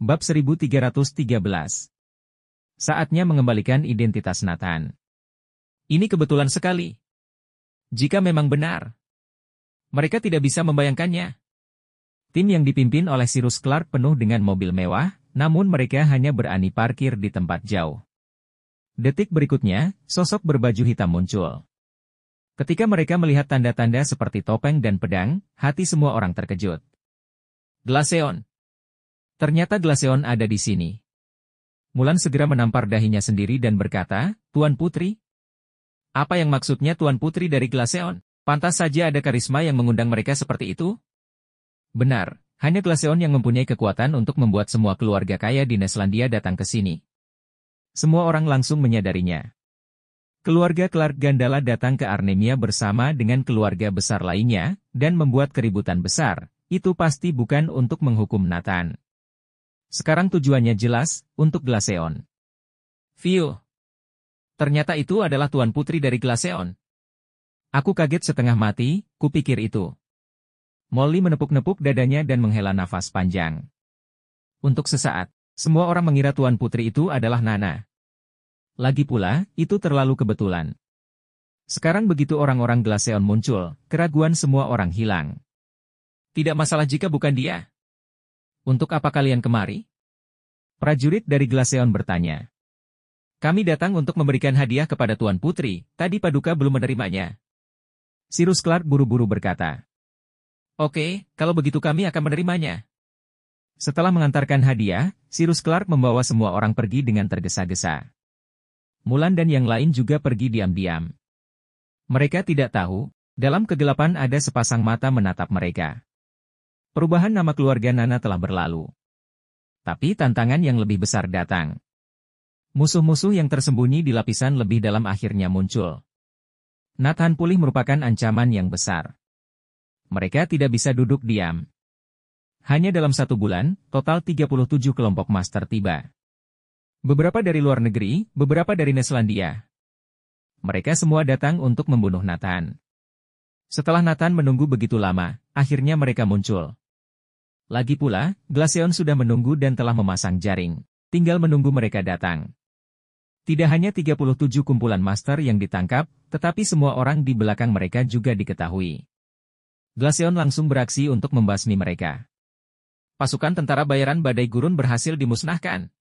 Bab 1313 Saatnya mengembalikan identitas Nathan. Ini kebetulan sekali. Jika memang benar, mereka tidak bisa membayangkannya. Tim yang dipimpin oleh Cyrus Clark penuh dengan mobil mewah, namun mereka hanya berani parkir di tempat jauh. Detik berikutnya, sosok berbaju hitam muncul. Ketika mereka melihat tanda-tanda seperti topeng dan pedang, hati semua orang terkejut. Glaceon, Ternyata Glaceon ada di sini. Mulan segera menampar dahinya sendiri dan berkata, Tuan Putri? Apa yang maksudnya Tuan Putri dari Glaceon? Pantas saja ada karisma yang mengundang mereka seperti itu? Benar, hanya Glaceon yang mempunyai kekuatan untuk membuat semua keluarga kaya di Neslandia datang ke sini. Semua orang langsung menyadarinya. Keluarga Clark Gandala datang ke Arnemia bersama dengan keluarga besar lainnya, dan membuat keributan besar. Itu pasti bukan untuk menghukum Nathan. Sekarang tujuannya jelas, untuk Glaceon. Vio. Ternyata itu adalah Tuan Putri dari Glaceon. Aku kaget setengah mati, kupikir itu. Molly menepuk-nepuk dadanya dan menghela nafas panjang. Untuk sesaat, semua orang mengira Tuan Putri itu adalah Nana. Lagi pula, itu terlalu kebetulan. Sekarang begitu orang-orang Glaceon muncul, keraguan semua orang hilang. Tidak masalah jika bukan dia. Untuk apa kalian kemari? Prajurit dari Glaceon bertanya. Kami datang untuk memberikan hadiah kepada Tuan Putri, tadi Paduka belum menerimanya. Sirus Clark buru-buru berkata. Oke, kalau begitu kami akan menerimanya. Setelah mengantarkan hadiah, Sirus Clark membawa semua orang pergi dengan tergesa-gesa. Mulan dan yang lain juga pergi diam-diam. Mereka tidak tahu, dalam kegelapan ada sepasang mata menatap mereka. Perubahan nama keluarga Nana telah berlalu. Tapi tantangan yang lebih besar datang. Musuh-musuh yang tersembunyi di lapisan lebih dalam akhirnya muncul. Nathan pulih merupakan ancaman yang besar. Mereka tidak bisa duduk diam. Hanya dalam satu bulan, total 37 kelompok master tiba. Beberapa dari luar negeri, beberapa dari Neslandia. Mereka semua datang untuk membunuh Nathan. Setelah Nathan menunggu begitu lama, akhirnya mereka muncul. Lagi pula, Glaceon sudah menunggu dan telah memasang jaring. Tinggal menunggu mereka datang. Tidak hanya 37 kumpulan master yang ditangkap, tetapi semua orang di belakang mereka juga diketahui. Glaceon langsung beraksi untuk membasmi mereka. Pasukan tentara bayaran Badai Gurun berhasil dimusnahkan.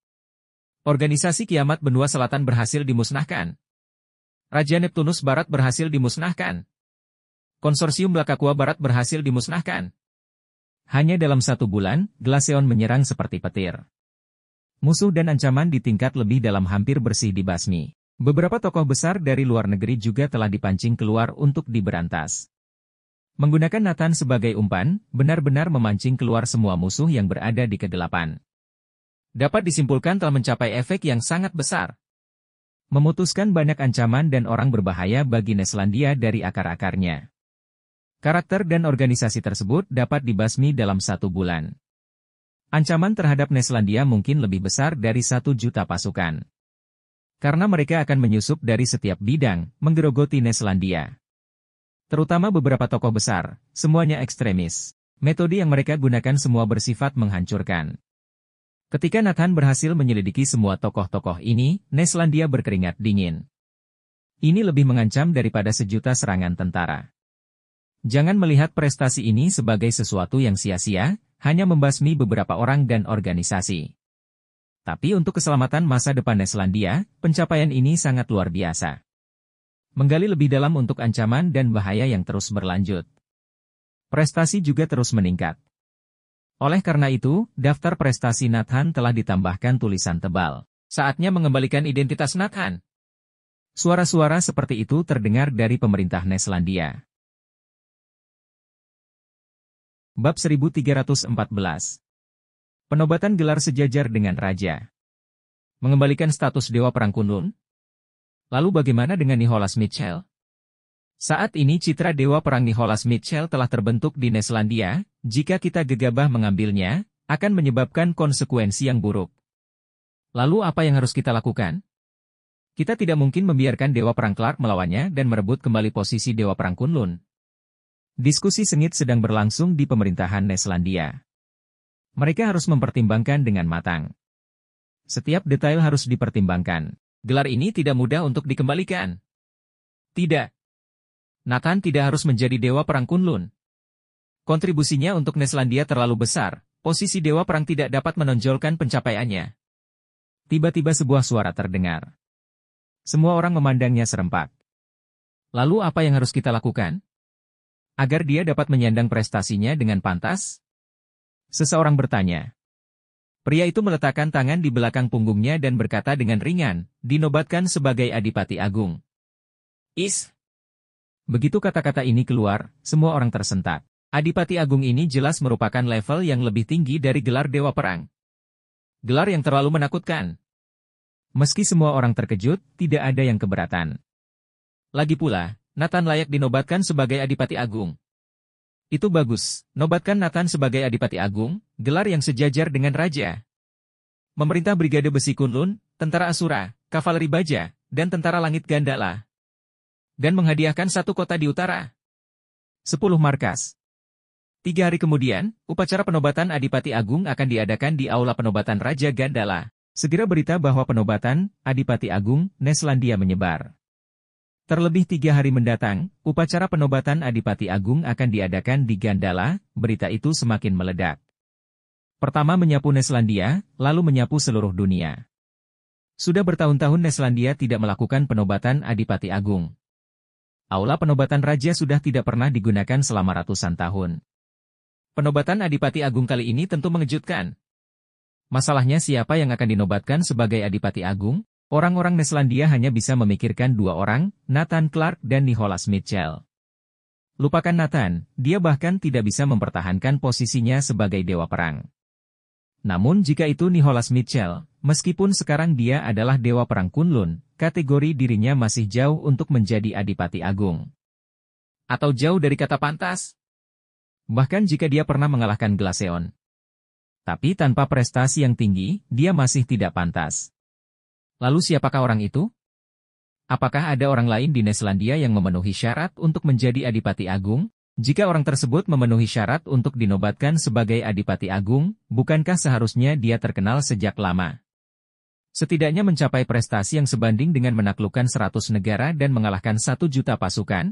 Organisasi Kiamat Benua Selatan berhasil dimusnahkan. Raja Neptunus Barat berhasil dimusnahkan. Konsorsium Belakakua Barat berhasil dimusnahkan. Hanya dalam satu bulan, Glaceon menyerang seperti petir. Musuh dan ancaman di tingkat lebih dalam hampir bersih di Basmi. Beberapa tokoh besar dari luar negeri juga telah dipancing keluar untuk diberantas. Menggunakan Nathan sebagai umpan, benar-benar memancing keluar semua musuh yang berada di kegelapan. Dapat disimpulkan telah mencapai efek yang sangat besar. Memutuskan banyak ancaman dan orang berbahaya bagi Neslandia dari akar-akarnya. Karakter dan organisasi tersebut dapat dibasmi dalam satu bulan. Ancaman terhadap Neslandia mungkin lebih besar dari satu juta pasukan. Karena mereka akan menyusup dari setiap bidang, menggerogoti Neslandia. Terutama beberapa tokoh besar, semuanya ekstremis. Metode yang mereka gunakan semua bersifat menghancurkan. Ketika Nathan berhasil menyelidiki semua tokoh-tokoh ini, Neslandia berkeringat dingin. Ini lebih mengancam daripada sejuta serangan tentara. Jangan melihat prestasi ini sebagai sesuatu yang sia-sia, hanya membasmi beberapa orang dan organisasi. Tapi untuk keselamatan masa depan Neslandia, pencapaian ini sangat luar biasa. Menggali lebih dalam untuk ancaman dan bahaya yang terus berlanjut. Prestasi juga terus meningkat. Oleh karena itu, daftar prestasi Nathan telah ditambahkan tulisan tebal. Saatnya mengembalikan identitas Nathan. Suara-suara seperti itu terdengar dari pemerintah Neslandia. Bab 1314 Penobatan gelar sejajar dengan raja Mengembalikan status Dewa Perang Kunlun? Lalu bagaimana dengan Nicholas Mitchell? Saat ini citra Dewa Perang Nicholas Mitchell telah terbentuk di Neslandia, jika kita gegabah mengambilnya, akan menyebabkan konsekuensi yang buruk. Lalu apa yang harus kita lakukan? Kita tidak mungkin membiarkan Dewa Perang Clark melawannya dan merebut kembali posisi Dewa Perang Kunlun. Diskusi sengit sedang berlangsung di pemerintahan Neslandia. Mereka harus mempertimbangkan dengan matang. Setiap detail harus dipertimbangkan. Gelar ini tidak mudah untuk dikembalikan. Tidak. Nathan tidak harus menjadi Dewa Perang Kunlun. Kontribusinya untuk Neslandia terlalu besar, posisi Dewa Perang tidak dapat menonjolkan pencapaiannya. Tiba-tiba sebuah suara terdengar. Semua orang memandangnya serempak. Lalu apa yang harus kita lakukan? agar dia dapat menyandang prestasinya dengan pantas? Seseorang bertanya. Pria itu meletakkan tangan di belakang punggungnya dan berkata dengan ringan, dinobatkan sebagai Adipati Agung. Is. Begitu kata-kata ini keluar, semua orang tersentak. Adipati Agung ini jelas merupakan level yang lebih tinggi dari gelar Dewa Perang. Gelar yang terlalu menakutkan. Meski semua orang terkejut, tidak ada yang keberatan. Lagi pula, Nathan layak dinobatkan sebagai Adipati Agung. Itu bagus, nobatkan Nathan sebagai Adipati Agung, gelar yang sejajar dengan Raja. Memerintah Brigade Besi Kunlun, Tentara Asura, Kavaleri Baja, dan Tentara Langit Gandala. Dan menghadiahkan satu kota di utara. Sepuluh markas. Tiga hari kemudian, upacara penobatan Adipati Agung akan diadakan di Aula Penobatan Raja Gandala. Segera berita bahwa penobatan Adipati Agung Neslandia menyebar. Terlebih tiga hari mendatang, upacara penobatan Adipati Agung akan diadakan di Gandala, berita itu semakin meledak. Pertama menyapu Neslandia, lalu menyapu seluruh dunia. Sudah bertahun-tahun Neslandia tidak melakukan penobatan Adipati Agung. Aula penobatan raja sudah tidak pernah digunakan selama ratusan tahun. Penobatan Adipati Agung kali ini tentu mengejutkan. Masalahnya siapa yang akan dinobatkan sebagai Adipati Agung? Orang-orang Neslandia hanya bisa memikirkan dua orang, Nathan Clark dan Nicholas Mitchell. Lupakan Nathan, dia bahkan tidak bisa mempertahankan posisinya sebagai dewa perang. Namun jika itu Nicholas Mitchell, meskipun sekarang dia adalah dewa perang Kunlun, kategori dirinya masih jauh untuk menjadi adipati agung. Atau jauh dari kata pantas. Bahkan jika dia pernah mengalahkan Glaceon. Tapi tanpa prestasi yang tinggi, dia masih tidak pantas. Lalu siapakah orang itu? Apakah ada orang lain di Neslandia yang memenuhi syarat untuk menjadi Adipati Agung? Jika orang tersebut memenuhi syarat untuk dinobatkan sebagai Adipati Agung, bukankah seharusnya dia terkenal sejak lama? Setidaknya mencapai prestasi yang sebanding dengan menaklukkan 100 negara dan mengalahkan 1 juta pasukan?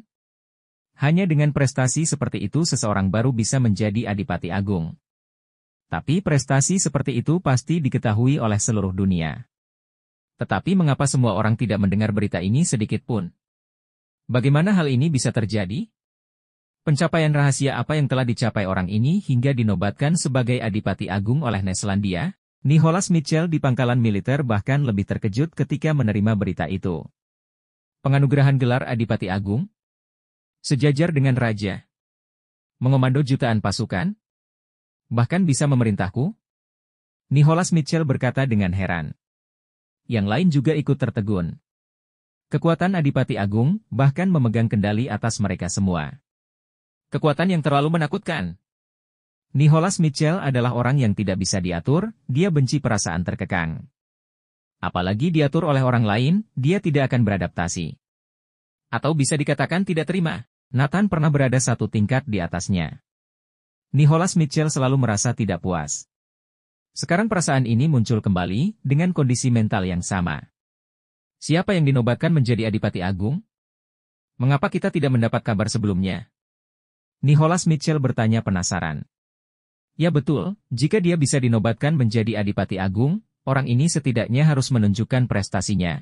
Hanya dengan prestasi seperti itu seseorang baru bisa menjadi Adipati Agung. Tapi prestasi seperti itu pasti diketahui oleh seluruh dunia. Tetapi mengapa semua orang tidak mendengar berita ini sedikit pun? Bagaimana hal ini bisa terjadi? Pencapaian rahasia apa yang telah dicapai orang ini hingga dinobatkan sebagai Adipati Agung oleh Neslandia? Nicholas Mitchell di pangkalan militer bahkan lebih terkejut ketika menerima berita itu. Penganugerahan gelar Adipati Agung? Sejajar dengan Raja. Mengomando jutaan pasukan? Bahkan bisa memerintahku? Nicholas Mitchell berkata dengan heran yang lain juga ikut tertegun. Kekuatan Adipati Agung bahkan memegang kendali atas mereka semua. Kekuatan yang terlalu menakutkan. Nicholas Mitchell adalah orang yang tidak bisa diatur, dia benci perasaan terkekang. Apalagi diatur oleh orang lain, dia tidak akan beradaptasi. Atau bisa dikatakan tidak terima, Nathan pernah berada satu tingkat di atasnya. Nicholas Mitchell selalu merasa tidak puas. Sekarang perasaan ini muncul kembali dengan kondisi mental yang sama. Siapa yang dinobatkan menjadi Adipati Agung? Mengapa kita tidak mendapat kabar sebelumnya? Nicholas Mitchell bertanya penasaran. Ya betul, jika dia bisa dinobatkan menjadi Adipati Agung, orang ini setidaknya harus menunjukkan prestasinya.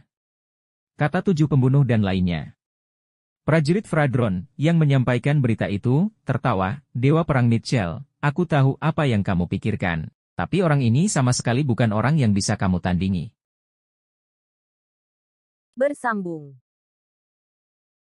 Kata tujuh pembunuh dan lainnya. Prajurit Fradron yang menyampaikan berita itu, tertawa, Dewa Perang Mitchell, aku tahu apa yang kamu pikirkan. Tapi orang ini sama sekali bukan orang yang bisa kamu tandingi. Bersambung